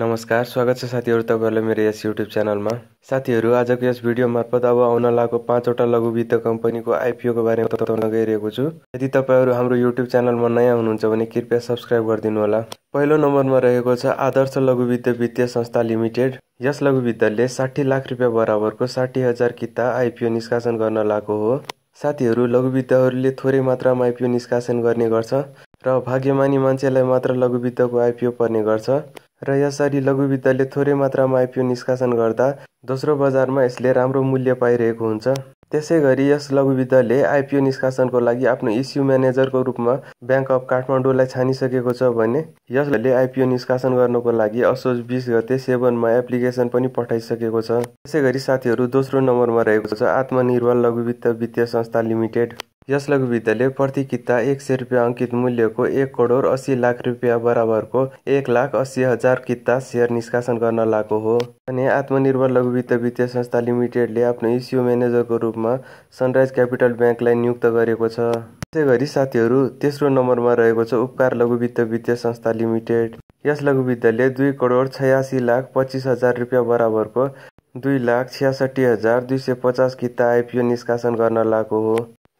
नमस्कार स्वागत छ साथीहरू तपाईँहरूलाई मेरो यस युट्युब च्यानलमा साथीहरू आजको यस भिडियो मार्फत अब आउन लागेको पाँचवटा लघु वित्त कम्पनीको आइपिओको बारेमा बताउन गइरहेको छु यदि तपाईँहरू हाम्रो युट्युब च्यानलमा नयाँ हुनुहुन्छ भने कृपया सब्सक्राइब गरिदिनु होला पहिलो नम्बरमा रहेको छ आदर्श लघु वित्त वित्तीय संस्था लिमिटेड यस लघु वित्तले साठी लाख रुपियाँ बराबरको साठी हजार किता आइपिओ निष्कासन गर्न लागेको हो साथीहरू लघुवित्तहरूले थोरै मात्रामा आइपिओ निष्कासन गर्ने गर्छ र भाग्यमानी मान्छेलाई मात्र लघुवित्तको आइपिओ पर्ने गर्छ र यसरी लघुवित्तले थोरै मात्रामा आइपिओ निष्कासन गर्दा दोस्रो बजारमा यसले राम्रो मूल्य पाइरहेको हुन्छ त्यसै गरी यस लघुवित्तले आइपिओ निष्कासनको लागि आफ्नो इस्यु म्यानेजरको रूपमा ब्याङ्क अफ काठमाडौँलाई छानिसकेको छ भने यसले आइपिओ निष्कासन गर्नको लागि असोज बिस गते सेभनमा एप्लिकेसन पनि पठाइसकेको छ त्यसै गरी साथीहरू दोस्रो नम्बरमा रहेको छ आत्मनिर्भर लघुवित्त वित्तीय संस्था लिमिटेड यस लघुवित्तले प्रति किता एक सय रुपियाँ अङ्कित मूल्यको एक करोड अस्सी लाख रुपियाँ बराबरको एक लाख अस्सी हजार किता सेयर निष्कासन गर्न लागेको हो अनि आत्मनिर्भर लघुवित्त वित्तीय संस्था लिमिटेडले आफ्नो इस्यु म्यानेजरको रूपमा सनराइज क्यापिटल ब्याङ्कलाई नियुक्त गरेको छ त्यसै गरी साथीहरू तेस्रो नम्बरमा रहेको छ उपकार लघुवित्त वित्तीय संस्था लिमिटेड यस लघुवित्तले दुई करोड छयासी लाख पच्चिस हजार रुपियाँ बराबरको दुई लाख छ्यासठी हजार दुई सय पचास किता आइपिओ निष्कासन गर्न लागेको हो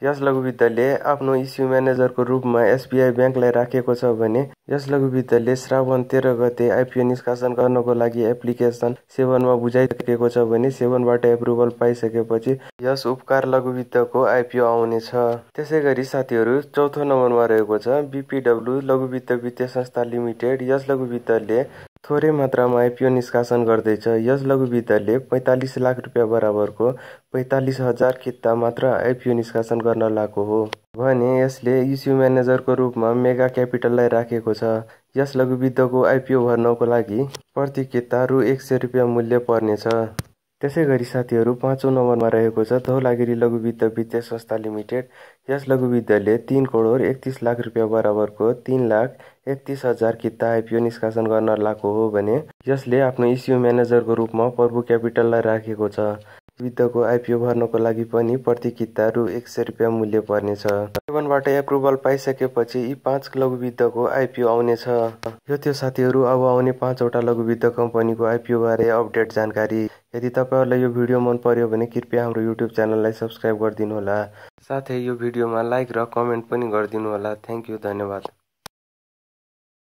यस लघुवित्तले आफ्नो इस्यु म्यानेजरको रूपमा एसबिआई ब्याङ्कलाई राखेको छ भने यस लघुवित्तले श्रावण तेह्र गते आइपिओ निष्कासन गर्नको लागि एप्लिकेसन सेभनमा बुझाइसकेको छ भने सेभनबाट एप्रुभल पाइसकेपछि यस उपकार लघुवित्तको आइपिओ आउनेछ त्यसै गरी साथीहरू चौथो नम्बरमा रहेको छ बिपिडब्लु लघुवित्त वित्तीय संस्था लिमिटेड यस लघुवित्तले थोरै मात्रामा आइपिओ निष्कासन गर्दैछ यस लघुवित्तले पैँतालिस लाख रुपियाँ बराबरको पैँतालिस हजार खित्ता मात्र आइपिओ निष्कासन गर्न लागेको हो भने यसले इस्यु म्यानेजरको रूपमा मेगा क्यापिटललाई राखेको छ यस लघुवित्तको आइपिओ भर्नको लागि प्रति किता रु एक सय रुपियाँ मूल्य पर्नेछ त्यसै गरी साथीहरू पाँचौँ नम्बरमा रहेको छ धौलागिरी लघुवित्त वित्तीय संस्था लिमिटेड यस लघुवित्तले तिन करोड एकतिस लाख रुपियाँ बराबरको तिन लाख एकतिस हजार किता आइपिओ निष्कासन गर्न लागेको हो भने यसले आफ्नो इस्यु म्यानेजरको रूपमा प्रभु क्यापिटललाई राखेको छ वृद्धको आइपिओ भर्नको लागि पनि प्रति किता रु एक सय रुपियाँ मूल्य पर्नेछ सेभनबाट एप्रुभल पाइसकेपछि यी पाँच वृद्धको आइपिओ आउनेछ यो थियो साथीहरू अब आउने पाँचवटा वृद्ध कम्पनीको बारे अपडेट जानकारी यदि तपाईँहरूलाई यो भिडियो मन पर्यो भने कृपया हाम्रो युट्युब च्यानललाई सब्सक्राइब गरिदिनुहोला साथै यो भिडियोमा लाइक र कमेन्ट पनि गरिदिनुहोला थ्याङ्क यू धन्यवाद